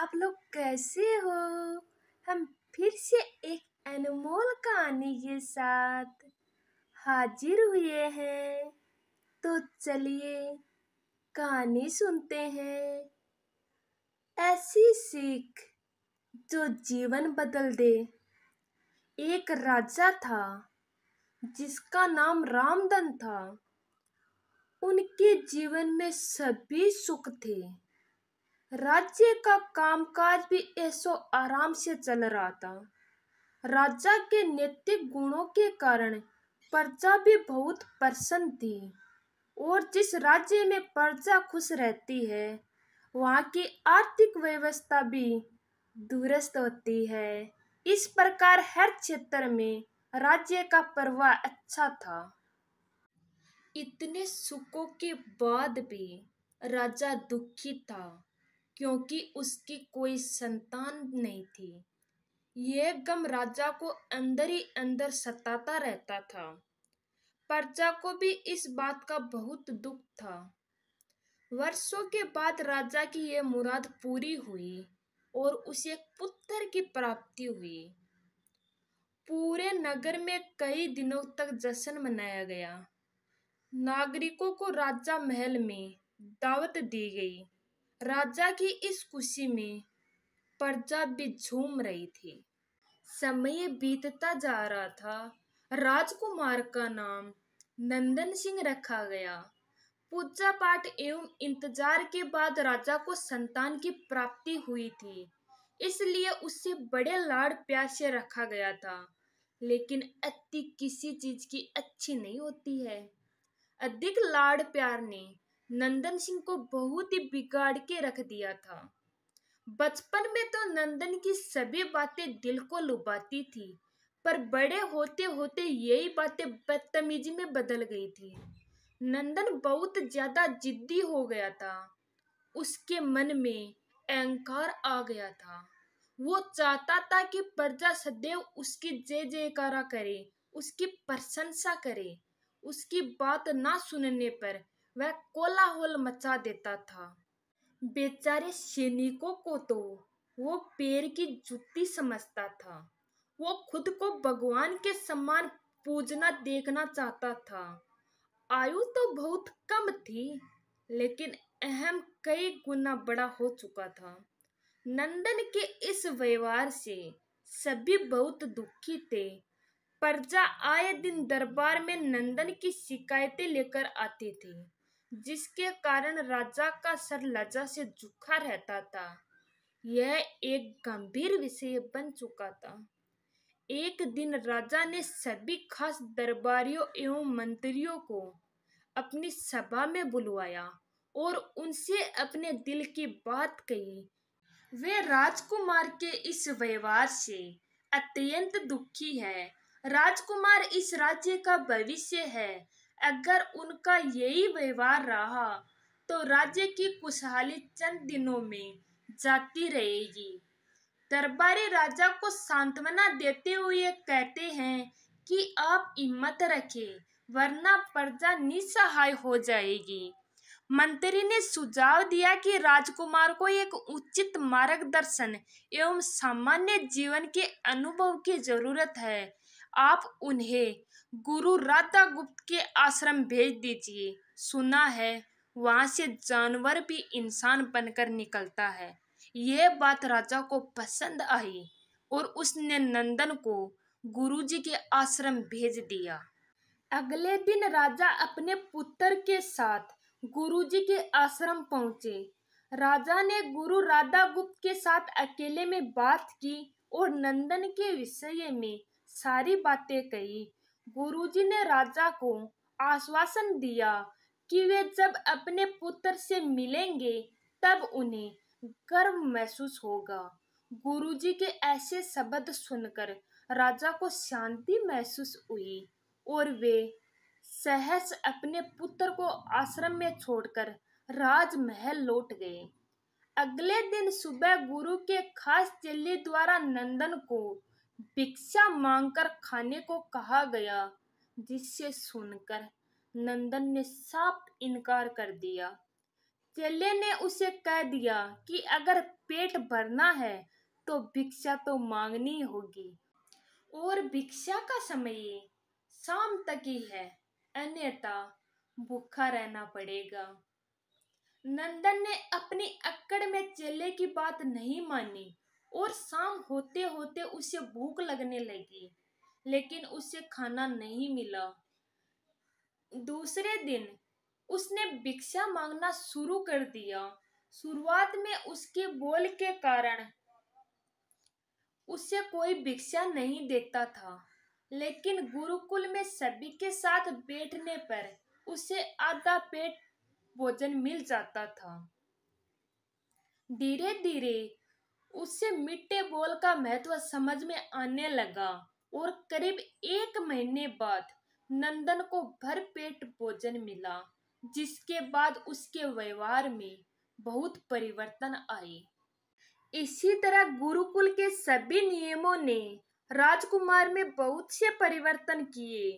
आप लोग कैसे हो हम फिर से एक अनमोल कहानी के साथ हाजिर हुए हैं तो चलिए कहानी सुनते हैं ऐसी सीख जो जीवन बदल दे एक राजा था जिसका नाम रामधन था उनके जीवन में सभी सुख थे राज्य का कामकाज भी ऐसो आराम से चल रहा था राजा के नैतिक गुणों के कारण प्रजा भी बहुत प्रसन्न थी और जिस राज्य में प्रजा खुश रहती है वहाँ की आर्थिक व्यवस्था भी दुरुस्त होती है इस प्रकार हर क्षेत्र में राज्य का प्रवाह अच्छा था इतने सुखों के बाद भी राजा दुखी था क्योंकि उसकी कोई संतान नहीं थी यह गम राजा को अंदर ही अंदर सताता रहता था प्रजा को भी इस बात का बहुत दुख था वर्षों के बाद राजा की यह मुराद पूरी हुई और उसे पुत्र की प्राप्ति हुई पूरे नगर में कई दिनों तक जश्न मनाया गया नागरिकों को राजा महल में दावत दी गई राजा की इस खुशी में प्रजा भी झूम रही थी समय बीतता जा रहा था राजकुमार का नाम नंदन सिंह रखा गया पूजा पाठ एवं इंतजार के बाद राजा को संतान की प्राप्ति हुई थी इसलिए उसे बड़े लाड़ प्यार से रखा गया था लेकिन अति किसी चीज की अच्छी नहीं होती है अधिक लाड़ प्यार ने नंदन सिंह को बहुत ही बिगाड़ के रख दिया था बचपन में तो नंदन की सभी बातें दिल को लुभाती थी पर बड़े होते होते यही बातें बदतमीजी में बदल गई थी नंदन बहुत ज्यादा जिद्दी हो गया था उसके मन में अहंकार आ गया था वो चाहता था कि प्रजा सदैव उसकी जय जयकारा करे उसकी प्रशंसा करे उसकी बात ना सुनने पर वह कोलाहल मचा देता था बेचारे सैनिकों को तो वो पैर की जुत्ती समझता था वो खुद को भगवान के समान पूजना देखना चाहता था आयु तो बहुत कम थी लेकिन अहम कई गुना बड़ा हो चुका था नंदन के इस व्यवहार से सभी बहुत दुखी थे प्रजा आए दिन दरबार में नंदन की शिकायतें लेकर आती थी जिसके कारण राजा का सर लज्जा से झुका रहता था यह एक गंभीर विषय बन चुका था एक दिन राजा ने सभी खास दरबारियों एवं मंत्रियों को अपनी सभा में बुलवाया और उनसे अपने दिल की बात कही वे राजकुमार के इस व्यवहार से अत्यंत दुखी है राजकुमार इस राज्य का भविष्य है अगर उनका यही व्यवहार रहा तो राज्य की खुशहाली चंद दिनों में जाती रहेगी दरबारी राजा को सांत्वना देते हुए कहते हैं कि आप हिम्मत रखें वरना प्रजा निसहाय हो जाएगी मंत्री ने सुझाव दिया कि राजकुमार को एक उचित मार्गदर्शन एवं सामान्य जीवन के अनुभव की जरूरत है आप उन्हें गुरु राधा गुप्त के आश्रम भेज दीजिए सुना है वहाँ से जानवर भी इंसान बनकर निकलता है यह बात राजा को पसंद आई और उसने नंदन को गुरुजी के आश्रम भेज दिया अगले दिन राजा अपने पुत्र के साथ गुरुजी के आश्रम पहुंचे राजा ने गुरु राधा गुप्त के साथ अकेले में बात की और नंदन के विषय में सारी बातें कही गुरुजी ने राजा को आश्वासन दिया कि वे जब अपने पुत्र से मिलेंगे तब उन्हें गर्व महसूस होगा गुरुजी के ऐसे शब्द सुनकर राजा को शांति महसूस हुई और वे सहस अपने पुत्र को आश्रम में छोड़कर राजमहल लौट गए अगले दिन सुबह गुरु के खास चेले द्वारा नंदन को भिक्षा मांगकर खाने को कहा गया जिससे सुनकर नंदन ने साफ इनकार कर दिया चेले ने उसे कह दिया कि अगर पेट भरना है तो भिक्षा तो मांगनी होगी और भिक्षा का समय शाम तक ही है अन्यथा भूखा रहना पड़ेगा नंदन ने अपनी अक्कड़ में चेले की बात नहीं मानी और शाम होते होते उसे भूख लगने लगी लेकिन उसे खाना नहीं मिला दूसरे दिन उसने भिक्षा मांगना शुरू कर दिया शुरुआत में उसके बोल के कारण उसे कोई भिक्षा नहीं देता था लेकिन गुरुकुल में सभी के साथ बैठने पर उसे आधा पेट भोजन मिल जाता था धीरे धीरे उससे मिट्टे बोल का महत्व समझ में आने लगा और करीब एक महीने बाद नंदन को भरपेट भोजन मिला जिसके बाद उसके व्यवहार में बहुत परिवर्तन आए इसी तरह गुरुकुल के सभी नियमों ने राजकुमार में बहुत से परिवर्तन किए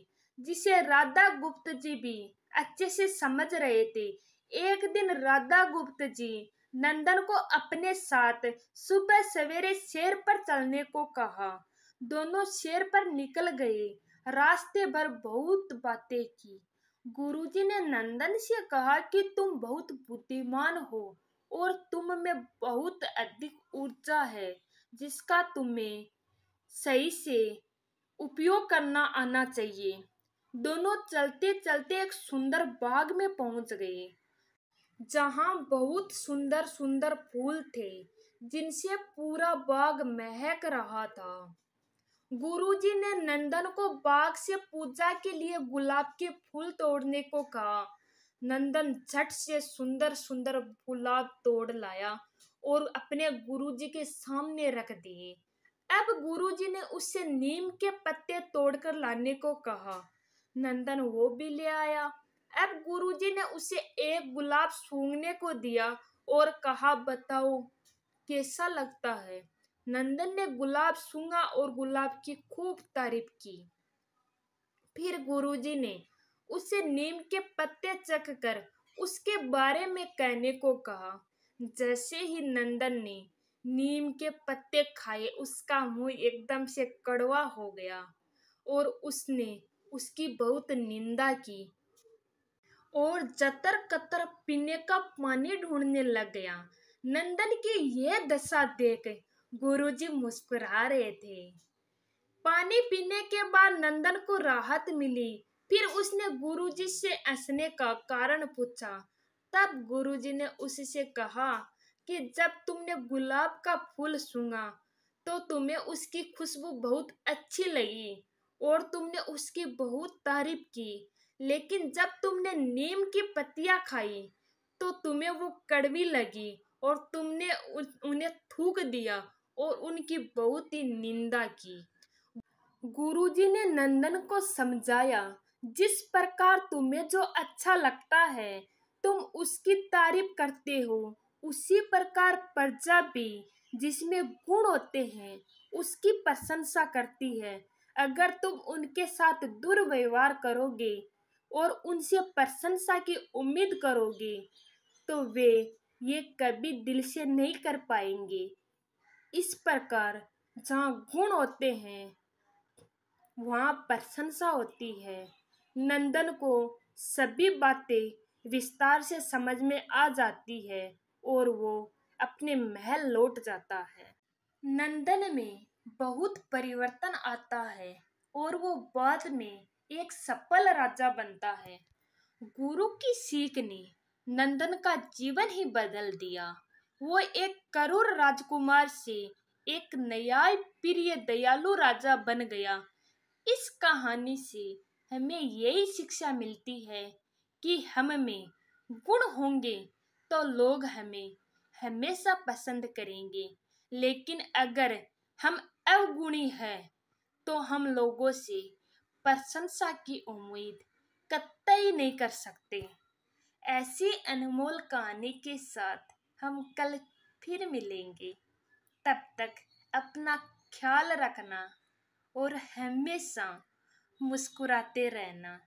जिसे राधा गुप्त जी भी अच्छे से समझ रहे थे एक दिन राधा गुप्त जी नंदन को अपने साथ सुबह सवेरे शेर पर चलने को कहा दोनों शेर पर निकल गए रास्ते भर बहुत बातें की गुरुजी ने नंदन से कहा कि तुम बहुत बुद्धिमान हो और तुम में बहुत अधिक ऊर्जा है जिसका तुम्हें सही से उपयोग करना आना चाहिए दोनों चलते चलते एक सुंदर बाग में पहुंच गए जहाँ बहुत सुंदर सुंदर फूल थे जिनसे पूरा बाग महक रहा था गुरुजी ने नंदन को बाग से पूजा के लिए गुलाब के फूल तोड़ने को कहा नंदन झट से सुंदर सुंदर गुलाब तोड़ लाया और अपने गुरुजी के सामने रख दिए अब गुरुजी ने उससे नीम के पत्ते तोड़कर लाने को कहा नंदन वो भी ले आया अब गुरुजी ने उसे एक गुलाब सूंघने को दिया और कहा बताओ कैसा लगता है नंदन ने गुलाब सूंघा और गुलाब की खूब तारीफ की फिर गुरुजी ने उसे नीम के पत्ते चख कर उसके बारे में कहने को कहा जैसे ही नंदन ने नीम के पत्ते खाए उसका मुंह एकदम से कड़वा हो गया और उसने उसकी बहुत निंदा की और जतर कतर पीने का पानी ढूंढने लग गया नंदन की यह दशा देख गुरुजी मुस्कुरा रहे थे पानी पीने के बाद नंदन को राहत मिली फिर उसने गुरुजी से हंसने का कारण पूछा तब गुरुजी ने उससे कहा कि जब तुमने गुलाब का फूल सूंघा तो तुम्हें उसकी खुशबू बहुत अच्छी लगी और तुमने उसकी बहुत तारीफ की लेकिन जब तुमने नीम की पत्तियां खाई तो तुम्हें वो कड़वी लगी और तुमने उन्हें थूक दिया और उनकी बहुत ही निंदा की गुरुजी ने नंदन को समझाया जिस प्रकार तुम्हें जो अच्छा लगता है तुम उसकी तारीफ करते हो उसी प्रकार प्रजा भी जिसमें गुण होते हैं उसकी प्रशंसा करती है अगर तुम उनके साथ दुर्व्यवहार करोगे और उनसे प्रशंसा की उम्मीद करोगे तो वे ये कभी दिल से नहीं कर पाएंगे इस प्रकार जहाँ गुण होते हैं वहाँ प्रशंसा होती है नंदन को सभी बातें विस्तार से समझ में आ जाती है और वो अपने महल लौट जाता है नंदन में बहुत परिवर्तन आता है और वो बाद में एक सफल राजा बनता है गुरु की सीख ने नंदन का जीवन ही बदल दिया वो एक करूर राजकुमार से एक नया प्रिय दयालु राजा बन गया इस कहानी से हमें यही शिक्षा मिलती है कि हम में गुण होंगे तो लोग हमें हमेशा पसंद करेंगे लेकिन अगर हम अवगुणी हैं तो हम लोगों से प्रशंसा की उम्मीद कतई नहीं कर सकते ऐसी अनमोल कहानी के साथ हम कल फिर मिलेंगे तब तक अपना ख्याल रखना और हमेशा मुस्कुराते रहना